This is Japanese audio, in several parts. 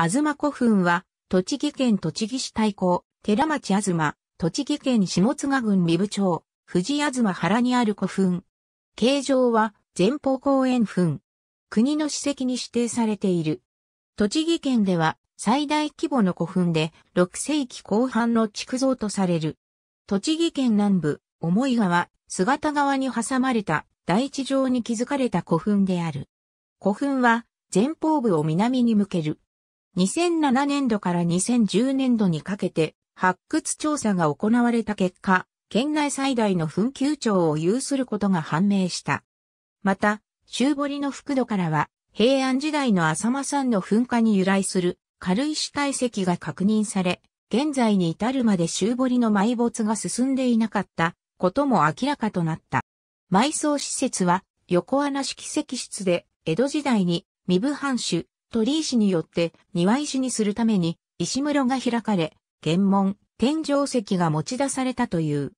東古墳は、栃木県栃木市大港、寺町東、栃木県下津賀郡美部町、富士東原にある古墳。形状は、前方後円墳。国の史跡に指定されている。栃木県では、最大規模の古墳で、6世紀後半の築造とされる。栃木県南部、重井川、姿川に挟まれた、大地上に築かれた古墳である。古墳は、前方部を南に向ける。2007年度から2010年度にかけて発掘調査が行われた結果、県内最大の墳丘町を有することが判明した。また、周堀の福土からは、平安時代の浅間山の噴火に由来する軽石堆積が確認され、現在に至るまで周堀の埋没が進んでいなかったことも明らかとなった。埋葬施設は横穴式石室で江戸時代に三部藩主鳥石によって庭石にするために石室が開かれ、玄門、天井石が持ち出されたという。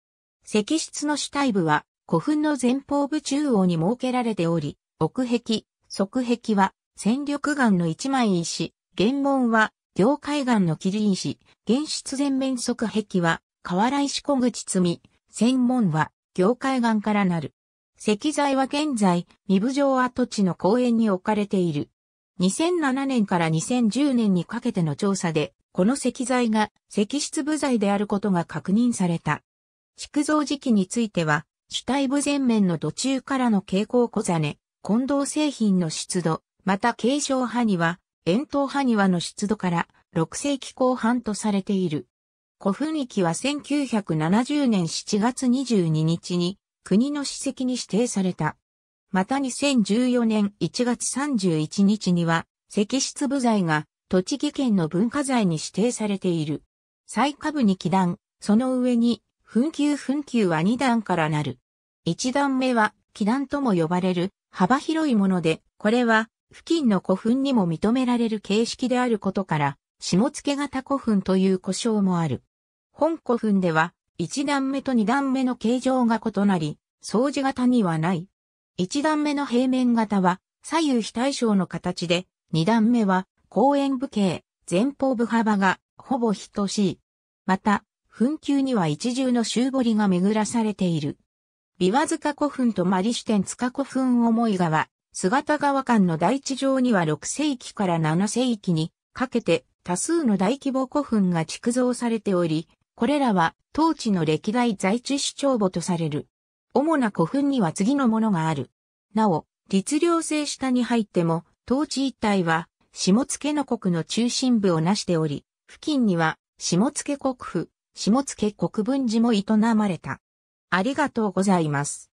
石室の主体部は古墳の前方部中央に設けられており、奥壁、側壁は戦力岩の一枚石、玄門は行海岩の切り石、原室前面側壁は河原石小口積み、専門は行海岩からなる。石材は現在、三部城跡地の公園に置かれている。2007年から2010年にかけての調査で、この石材が石質部材であることが確認された。築造時期については、主体部前面の土中からの蛍光小根、混同製品の湿度、また継承派には、円筒派にはの湿度から6世紀後半とされている。古墳域は1970年7月22日に国の史跡に指定された。また2014年1月31日には、石室部材が栃木県の文化財に指定されている。最下部に木段、その上に、紛糾紛糾は2段からなる。1段目は、木段とも呼ばれる、幅広いもので、これは、付近の古墳にも認められる形式であることから、下付型古墳という呼称もある。本古墳では、1段目と2段目の形状が異なり、掃除型にはない。一段目の平面型は左右非対称の形で、二段目は公園部形、前方部幅がほぼ等しい。また、墳丘には一重の周堀が巡らされている。ビワ塚古墳とマリシテン塚古墳思い川、姿川間の大地上には6世紀から7世紀にかけて多数の大規模古墳が築造されており、これらは当地の歴代在地市長簿とされる。主な古墳には次のものがある。なお、律令制下に入っても、当地一帯は、下野国の中心部をなしており、付近には、下野国府、下野国分寺も営まれた。ありがとうございます。